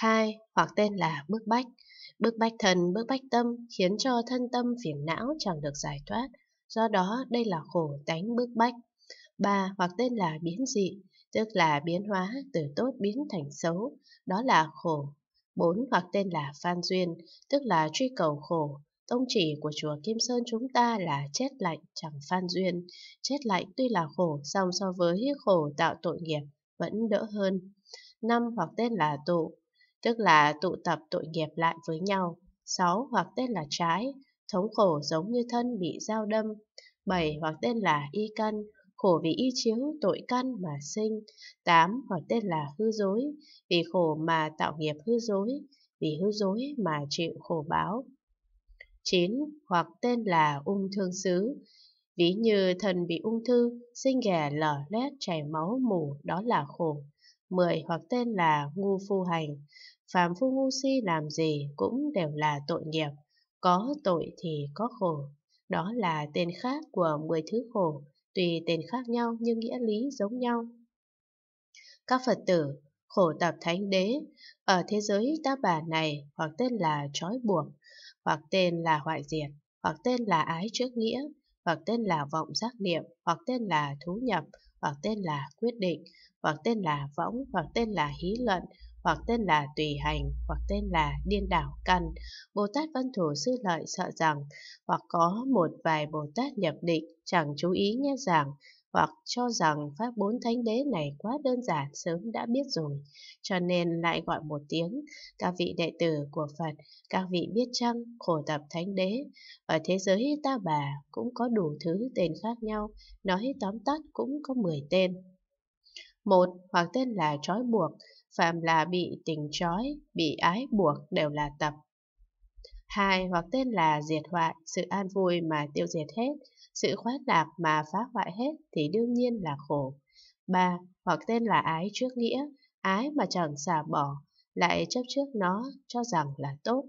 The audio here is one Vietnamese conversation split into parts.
2. Hoặc tên là bức bách. Bức bách thân bức bách tâm khiến cho thân tâm phiền não chẳng được giải thoát. Do đó, đây là khổ tánh bức bách. 3. Hoặc tên là biến dị, tức là biến hóa từ tốt biến thành xấu. Đó là khổ. 4. Hoặc tên là phan duyên, tức là truy cầu khổ, Tông chỉ của chùa Kim Sơn chúng ta là chết lạnh chẳng phan duyên. Chết lạnh tuy là khổ, song so với khổ tạo tội nghiệp vẫn đỡ hơn. Năm hoặc tên là tụ, tức là tụ tập tội nghiệp lại với nhau. 6. Hoặc tên là trái, thống khổ giống như thân bị dao đâm. 7. Hoặc tên là y căn, khổ vì y chiếu tội căn mà sinh. 8. Hoặc tên là hư dối, vì khổ mà tạo nghiệp hư dối, vì hư dối mà chịu khổ báo. 9. Hoặc tên là ung thương xứ, ví như thần bị ung thư, sinh ghẻ lở lét chảy máu mù đó là khổ mười hoặc tên là ngu phu hành. Phàm phu ngu si làm gì cũng đều là tội nghiệp, có tội thì có khổ. Đó là tên khác của mười thứ khổ, tùy tên khác nhau nhưng nghĩa lý giống nhau. Các Phật tử, khổ tập thánh đế, ở thế giới ta bà này hoặc tên là trói buộc, hoặc tên là hoại diệt, hoặc tên là ái trước nghĩa, hoặc tên là vọng giác niệm, hoặc tên là thú nhập, hoặc tên là quyết định, hoặc tên là võng, hoặc tên là hí luận, hoặc tên là tùy hành, hoặc tên là điên đảo căn. Bồ Tát Văn Thủ Sư Lợi sợ rằng, hoặc có một vài Bồ Tát nhập định chẳng chú ý nghe rằng hoặc cho rằng pháp bốn thánh đế này quá đơn giản sớm đã biết rồi, cho nên lại gọi một tiếng, các vị đệ tử của Phật, các vị biết chăng khổ tập thánh đế, ở thế giới ta bà cũng có đủ thứ tên khác nhau, nói tóm tắt cũng có 10 tên một hoặc tên là trói buộc, phạm là bị tình trói, bị ái buộc đều là tập. hai hoặc tên là diệt hoại, sự an vui mà tiêu diệt hết, sự khoát lạc mà phá hoại hết thì đương nhiên là khổ. ba Hoặc tên là ái trước nghĩa, ái mà chẳng xả bỏ, lại chấp trước nó cho rằng là tốt.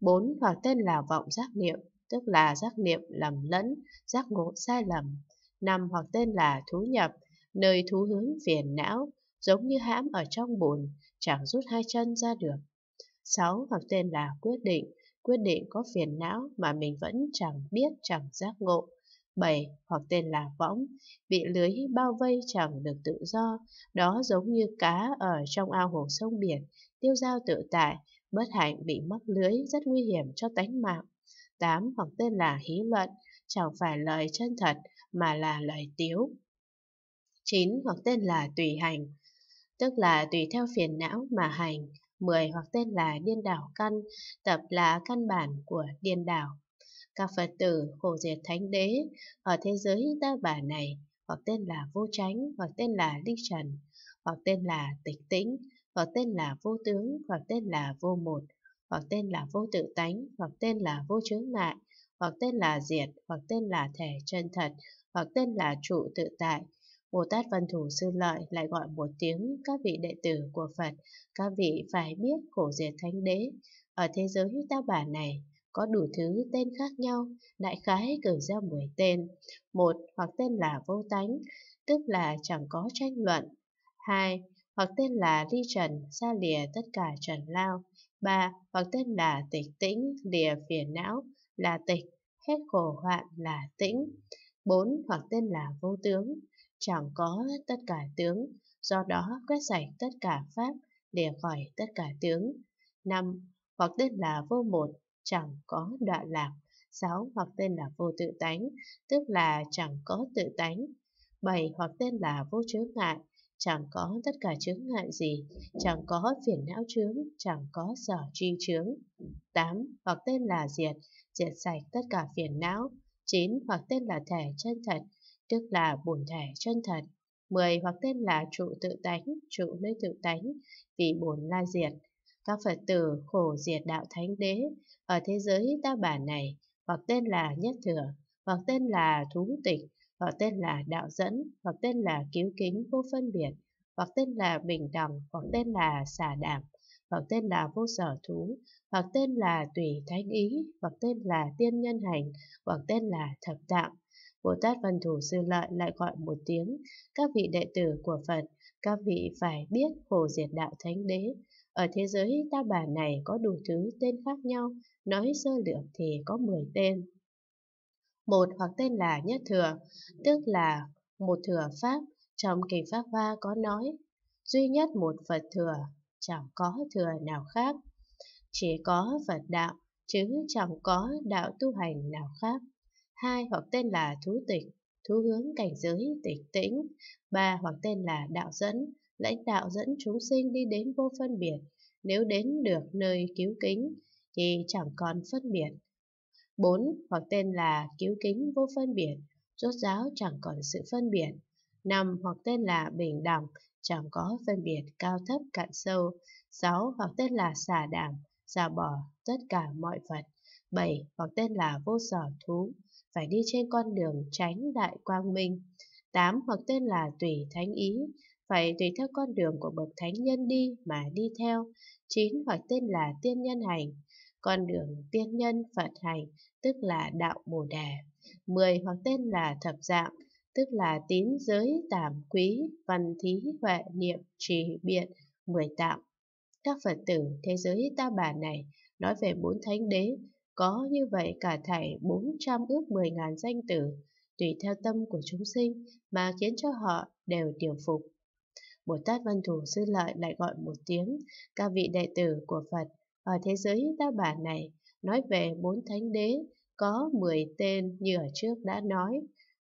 bốn Hoặc tên là vọng giác niệm, tức là giác niệm lầm lẫn, giác ngộ sai lầm. năm Hoặc tên là thú nhập, nơi thú hướng phiền não, giống như hãm ở trong bùn, chẳng rút hai chân ra được. Sáu hoặc tên là quyết định, quyết định có phiền não mà mình vẫn chẳng biết chẳng giác ngộ. Bảy hoặc tên là võng, bị lưới bao vây chẳng được tự do, đó giống như cá ở trong ao hồ sông biển, tiêu dao tự tại, bất hạnh bị mắc lưới rất nguy hiểm cho tánh mạng. Tám hoặc tên là hí luận, chẳng phải lời chân thật mà là lời tiếu, 9 hoặc tên là tùy hành, tức là tùy theo phiền não mà hành, 10 hoặc tên là điên đảo căn, tập là căn bản của điên đảo. Các Phật tử khổ diệt thánh đế ở thế giới ta bà này, hoặc tên là vô tránh, hoặc tên là đích trần, hoặc tên là tịch tĩnh, hoặc tên là vô tướng, hoặc tên là vô một, hoặc tên là vô tự tánh, hoặc tên là vô chướng ngại, hoặc tên là diệt, hoặc tên là thể chân thật, hoặc tên là trụ tự tại, Bồ Tát Văn Thù Sư Lợi lại gọi một tiếng các vị đệ tử của Phật, các vị phải biết khổ diệt thánh đế. Ở thế giới ta bà này, có đủ thứ tên khác nhau, đại khái cử ra 10 tên. Một hoặc tên là vô tánh, tức là chẳng có tranh luận. Hai hoặc tên là ly trần, xa lìa tất cả trần lao. Ba hoặc tên là tịch tĩnh, lìa phiền não, là tịch, hết khổ hoạn là tĩnh. Bốn hoặc tên là vô tướng, chẳng có tất cả tướng, do đó quét sạch tất cả pháp để khỏi tất cả tướng. 5. Hoặc tên là vô một, chẳng có đoạn lạc. 6. Hoặc tên là vô tự tánh, tức là chẳng có tự tánh. 7. Hoặc tên là vô chướng ngại, chẳng có tất cả chướng ngại gì, chẳng có phiền não chướng, chẳng có sở tri chướng. 8. Hoặc tên là diệt, diệt sạch tất cả phiền não. 9. Hoặc tên là thể chân thật, tức là bổn thể chân thật. mười hoặc tên là trụ tự tánh, trụ nơi tự tánh, vì bổn la diệt. Các Phật tử khổ diệt đạo thánh đế, ở thế giới ta bà này, hoặc tên là nhất thừa, hoặc tên là thú tịch, hoặc tên là đạo dẫn, hoặc tên là cứu kính vô phân biệt, hoặc tên là bình đẳng, hoặc tên là xả đảm, hoặc tên là vô sở thú, hoặc tên là tùy thánh ý, hoặc tên là tiên nhân hành, hoặc tên là thập tạng, Bồ Tát Văn Thù Sư Lợi lại gọi một tiếng, các vị đệ tử của Phật, các vị phải biết khổ diệt đạo thánh đế. Ở thế giới ta bà này có đủ thứ tên khác nhau, nói sơ lược thì có 10 tên. Một hoặc tên là nhất thừa, tức là một thừa pháp, trong kinh Pháp Hoa có nói, duy nhất một Phật thừa, chẳng có thừa nào khác. Chỉ có Phật đạo, chứ chẳng có đạo tu hành nào khác. 2 hoặc tên là thú tịch, thú hướng cảnh giới tịch tĩnh, 3 hoặc tên là đạo dẫn, lãnh đạo dẫn chúng sinh đi đến vô phân biệt, nếu đến được nơi cứu kính thì chẳng còn phân biệt. 4. Hoặc tên là cứu kính vô phân biệt, rốt giáo chẳng còn sự phân biệt. 5. Hoặc tên là bình đẳng, chẳng có phân biệt cao thấp cạn sâu. 6. Hoặc tên là xả đảm, xả bỏ tất cả mọi vật. 7. Hoặc tên là vô sở thú, phải đi trên con đường tránh đại quang minh. 8. Hoặc tên là tùy thánh ý, phải tùy theo con đường của bậc thánh nhân đi mà đi theo. 9. Hoặc tên là tiên nhân hành, con đường tiên nhân Phật hành, tức là đạo Bồ đề 10. Hoặc tên là thập dạng, tức là tín giới tạm quý, văn thí huệ niệm trì biện, mười tạng. Các Phật tử thế giới ta bà này nói về bốn thánh đế có như vậy cả thảy 400 ước 10.000 danh tử, tùy theo tâm của chúng sinh mà khiến cho họ đều tiểu phục. Bồ Tát Văn Thù Sư Lợi lại gọi một tiếng, các vị đệ tử của Phật ở thế giới ta bản này nói về bốn thánh đế có 10 tên như ở trước đã nói,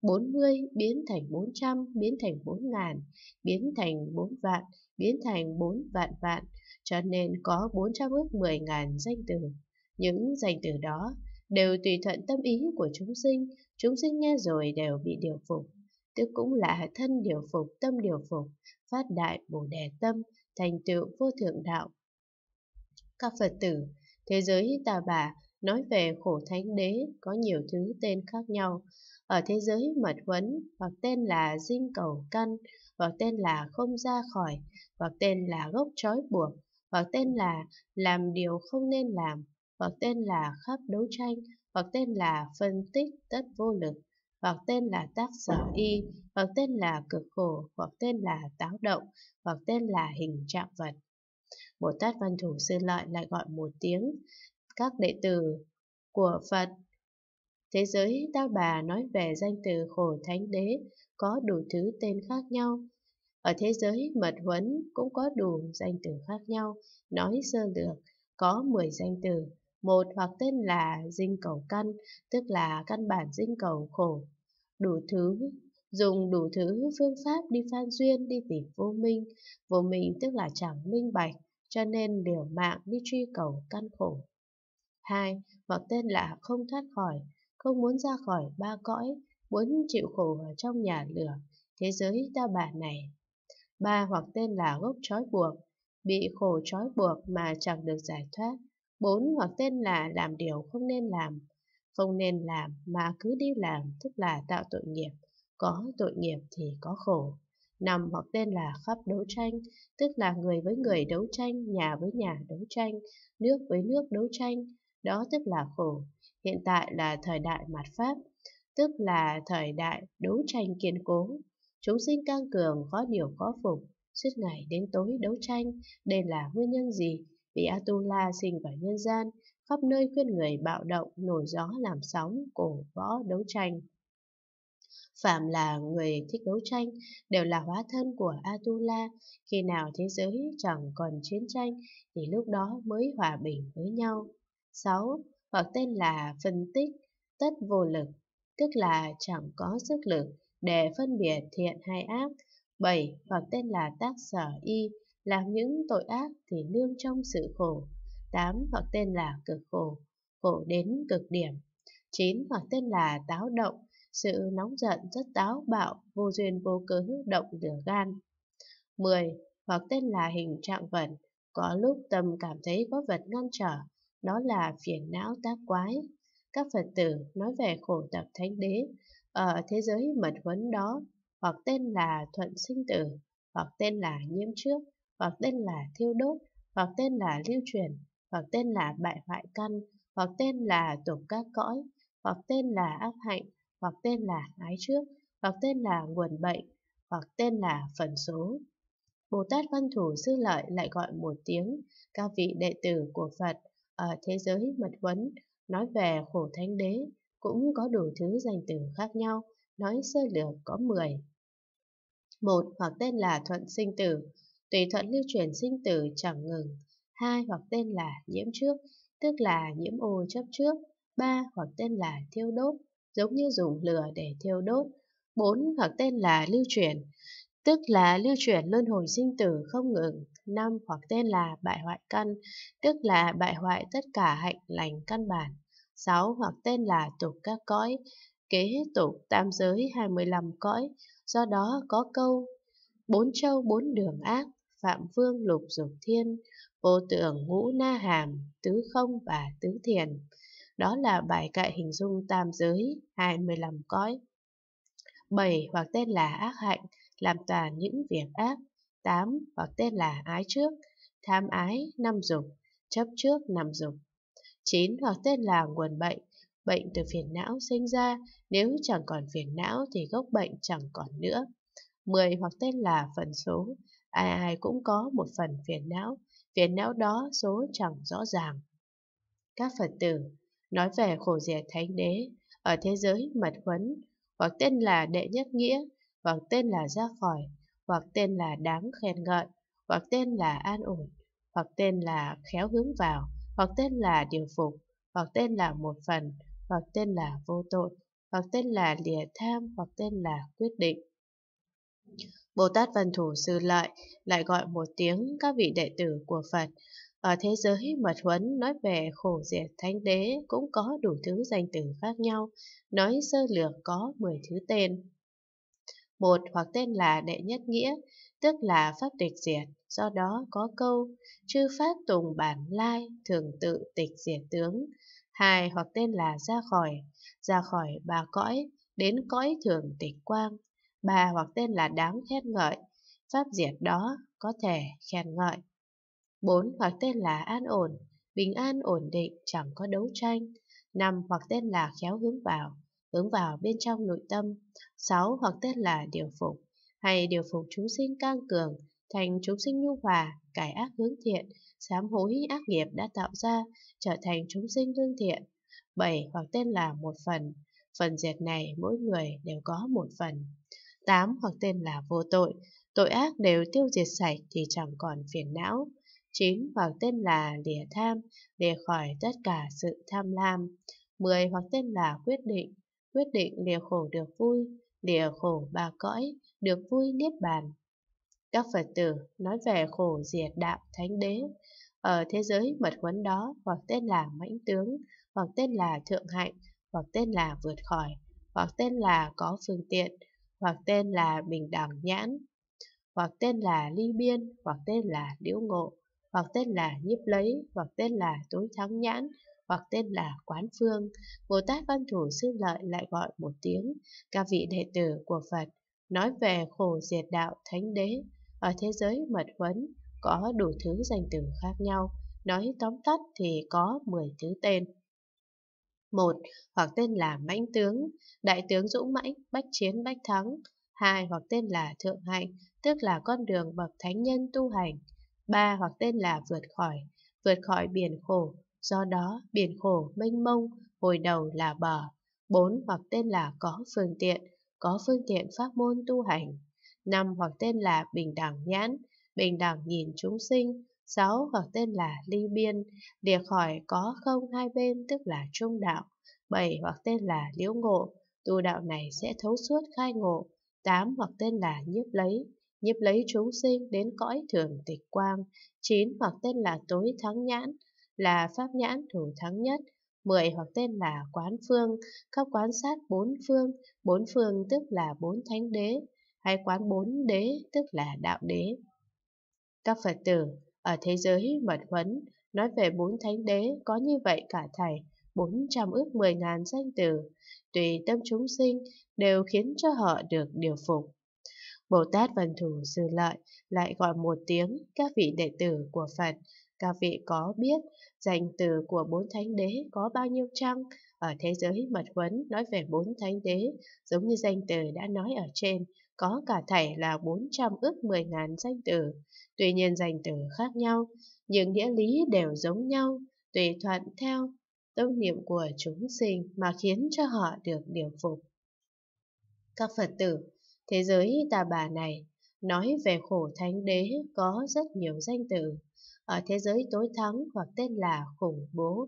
40 biến thành 400, biến thành 4 ngàn, biến thành 4 vạn, biến thành 4 vạn vạn, cho nên có 400 ước 10 ngàn danh tử những danh từ đó đều tùy thuận tâm ý của chúng sinh, chúng sinh nghe rồi đều bị điều phục. Tức cũng là thân điều phục, tâm điều phục, phát đại bồ đề tâm, thành tựu vô thượng đạo. Các Phật tử, thế giới tà bà nói về khổ thánh đế có nhiều thứ tên khác nhau. Ở thế giới mật huấn hoặc tên là dinh cầu căn, hoặc tên là không ra khỏi, hoặc tên là gốc trói buộc, hoặc tên là làm điều không nên làm, hoặc tên là khắp đấu tranh, hoặc tên là phân tích tất vô lực, hoặc tên là tác sở y, hoặc tên là cực khổ, hoặc tên là táo động, hoặc tên là hình trạng vật. Bồ Tát Văn Thủ Sư Lợi lại gọi một tiếng, các đệ tử của Phật. Thế giới ta bà nói về danh từ khổ thánh đế, có đủ thứ tên khác nhau. Ở thế giới mật huấn cũng có đủ danh từ khác nhau, nói sơ lược, có 10 danh từ một hoặc tên là dinh cầu căn, tức là căn bản dinh cầu khổ, đủ thứ, dùng đủ thứ phương pháp đi phan duyên, đi tìm vô minh, vô minh tức là chẳng minh bạch, cho nên liều mạng đi truy cầu căn khổ. hai Hoặc tên là không thoát khỏi, không muốn ra khỏi ba cõi, muốn chịu khổ ở trong nhà lửa, thế giới ta bà này. ba Hoặc tên là gốc trói buộc, bị khổ trói buộc mà chẳng được giải thoát, 4. Hoặc tên là làm điều không nên làm, không nên làm mà cứ đi làm, tức là tạo tội nghiệp. Có tội nghiệp thì có khổ. 5. Hoặc tên là khắp đấu tranh, tức là người với người đấu tranh, nhà với nhà đấu tranh, nước với nước đấu tranh. Đó tức là khổ. Hiện tại là thời đại mạt Pháp, tức là thời đại đấu tranh kiên cố. Chúng sinh căng cường, có điều có phục, suốt ngày đến tối đấu tranh. Đây là nguyên nhân gì? vì Atula sinh vào nhân gian, khắp nơi khuyên người bạo động, nổi gió làm sóng, cổ võ đấu tranh. Phạm là người thích đấu tranh đều là hóa thân của Atula, khi nào thế giới chẳng còn chiến tranh thì lúc đó mới hòa bình với nhau. 6. Hoặc tên là phân tích, tất vô lực, tức là chẳng có sức lực để phân biệt thiện hay ác. 7. Hoặc tên là tác sở y, làm những tội ác thì nương trong sự khổ. 8. hoặc tên là cực khổ, khổ đến cực điểm. 9. hoặc tên là táo động, sự nóng giận rất táo bạo, vô duyên vô cớ động lửa gan. 10. Hoặc tên là hình trạng vật, có lúc tâm cảm thấy có vật ngăn trở, đó là phiền não tác quái. Các Phật tử nói về khổ tập thánh đế, ở thế giới mật huấn đó, hoặc tên là thuận sinh tử, hoặc tên là nhiễm trước, hoặc tên là thiêu đốt, hoặc tên là lưu truyền, hoặc tên là bại hoại căn, hoặc tên là tục các cõi, hoặc tên là ác hạnh, hoặc tên là ái trước, hoặc tên là nguồn bệnh, hoặc tên là phần số. Bồ Tát Văn Thủ Sư Lợi lại gọi một tiếng các vị đệ tử của Phật ở thế giới mật huấn nói về khổ thánh đế cũng có đủ thứ danh từ khác nhau, nói sơ lược có 10. Một hoặc tên là thuận sinh tử, Tùy thuận lưu truyền sinh tử chẳng ngừng, hai hoặc tên là nhiễm trước, tức là nhiễm ô chấp trước, ba hoặc tên là thiêu đốt, giống như dùng lửa để thiêu đốt, bốn hoặc tên là lưu truyền tức là lưu truyền luân hồi sinh tử không ngừng, năm hoặc tên là bại hoại căn, tức là bại hoại tất cả hạnh lành căn bản, sáu hoặc tên là tục các cõi, kế hết tục tam giới 25 cõi, do đó có câu bốn châu bốn đường ác, Phạm Vương Lục Dục Thiên, vô tưởng Ngũ Na Hàm, Tứ Không và Tứ Thiền. Đó là bài kệ hình dung tam giới, 25 cõi. Bảy Hoặc tên là ác hạnh, làm toàn những việc ác. Tám Hoặc tên là ái trước, tham ái, năm dục, chấp trước, năm dục. Chín Hoặc tên là nguồn bệnh, bệnh từ phiền não sinh ra, nếu chẳng còn phiền não thì gốc bệnh chẳng còn nữa. 10. Hoặc tên là phần số, ai ai cũng có một phần phiền não, phiền não đó số chẳng rõ ràng. Các Phật tử nói về khổ diệt thánh đế ở thế giới mật huấn, hoặc tên là đệ nhất nghĩa, hoặc tên là ra khỏi, hoặc tên là đáng khen ngợi, hoặc tên là an ổn, hoặc tên là khéo hướng vào, hoặc tên là điều phục, hoặc tên là một phần, hoặc tên là vô tội, hoặc tên là lìa tham, hoặc tên là quyết định. Bồ Tát Văn Thủ Sư Lợi lại gọi một tiếng các vị đệ tử của Phật. Ở thế giới mật huấn nói về khổ diệt thánh đế cũng có đủ thứ danh từ khác nhau, nói sơ lược có 10 thứ tên. Một hoặc tên là đệ nhất nghĩa, tức là pháp tịch diệt, do đó có câu chư pháp tùng bản lai thường tự tịch diệt tướng. Hai hoặc tên là ra khỏi, ra khỏi bà cõi, đến cõi thường tịch quang, bà hoặc tên là đáng khen ngợi, pháp diệt đó có thể khen ngợi. 4. Hoặc tên là an ổn, bình an ổn định, chẳng có đấu tranh. 5. Hoặc tên là khéo hướng vào, hướng vào bên trong nội tâm. 6. Hoặc tên là điều phục, hay điều phục chúng sinh căng cường, thành chúng sinh nhu hòa, cải ác hướng thiện, sám hối ác nghiệp đã tạo ra, trở thành chúng sinh lương thiện. 7. Hoặc tên là một phần, phần diệt này mỗi người đều có một phần tám hoặc tên là vô tội, tội ác đều tiêu diệt sạch thì chẳng còn phiền não. chín hoặc tên là lìa tham, lìa khỏi tất cả sự tham lam. mười hoặc tên là quyết định, quyết định lìa khổ được vui, lìa khổ ba cõi, được vui niết bàn. Các Phật tử nói về khổ diệt đạo thánh đế, ở thế giới mật huấn đó hoặc tên là mãnh tướng, hoặc tên là thượng hạnh, hoặc tên là vượt khỏi, hoặc tên là có phương tiện, hoặc tên là Bình Đẳng Nhãn, hoặc tên là Ly Biên, hoặc tên là Liễu Ngộ, hoặc tên là Nhiếp Lấy, hoặc tên là Tối Thắng Nhãn, hoặc tên là Quán Phương. Bồ Tát Văn Thủ Sư Lợi lại gọi một tiếng, các vị đệ tử của Phật, nói về khổ diệt đạo Thánh Đế, ở thế giới mật huấn có đủ thứ danh từ khác nhau, nói tóm tắt thì có 10 thứ tên một Hoặc tên là Mãnh Tướng, Đại tướng Dũng Mãnh, Bách Chiến Bách Thắng. hai Hoặc tên là Thượng Hạnh, tức là con đường bậc thánh nhân tu hành. ba Hoặc tên là Vượt Khỏi, vượt khỏi biển khổ, do đó biển khổ mênh mông, hồi đầu là bờ. bốn Hoặc tên là Có Phương Tiện, có phương tiện pháp môn tu hành. năm Hoặc tên là Bình Đẳng Nhãn, bình đẳng nhìn chúng sinh, Giáo hoặc tên là ly biên, lìa khỏi có không hai bên tức là trung đạo. 7 hoặc tên là liễu ngộ, tu đạo này sẽ thấu suốt khai ngộ. 8 hoặc tên là nhiếp lấy, nhiếp lấy chúng sinh đến cõi thường tịch quang. 9 hoặc tên là tối thắng nhãn, là pháp nhãn thủ thắng nhất. 10 hoặc tên là quán phương, các quán sát bốn phương, bốn phương tức là bốn thánh đế, hay quán bốn đế tức là đạo đế. Các Phật tử ở thế giới mật huấn, nói về bốn thánh đế có như vậy cả thảy, trăm ước mười ngàn danh từ, tùy tâm chúng sinh đều khiến cho họ được điều phục. Bồ Tát vần thủ Sư Lợi lại gọi một tiếng các vị đệ tử của Phật, các vị có biết danh từ của bốn thánh đế có bao nhiêu chăng? ở thế giới mật huấn nói về bốn thánh đế, giống như danh từ đã nói ở trên, có cả thảy là 400 ước 10 ngàn danh từ. Tuy nhiên danh từ khác nhau, nhưng nghĩa lý đều giống nhau, tùy thuận theo tâm niệm của chúng sinh mà khiến cho họ được điều phục. Các Phật tử, thế giới tà bà này nói về khổ thánh đế có rất nhiều danh từ. Ở thế giới tối thắng hoặc tên là khủng bố,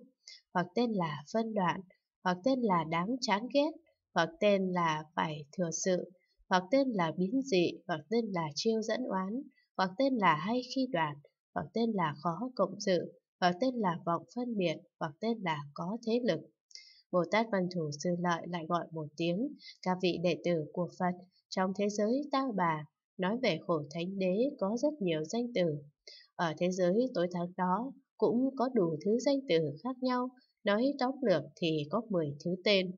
hoặc tên là phân đoạn, hoặc tên là đáng chán ghét, hoặc tên là phải thừa sự, hoặc tên là biến dị, hoặc tên là chiêu dẫn oán, hoặc tên là hay khi đoạt, hoặc tên là khó cộng sự, hoặc tên là vọng phân biệt, hoặc tên là có thế lực. Bồ Tát Văn Thủ Sư Lợi lại gọi một tiếng, các vị đệ tử của Phật trong thế giới ta bà, nói về khổ thánh đế có rất nhiều danh từ. Ở thế giới tối tháng đó cũng có đủ thứ danh từ khác nhau, Nói tóm lược thì có 10 thứ tên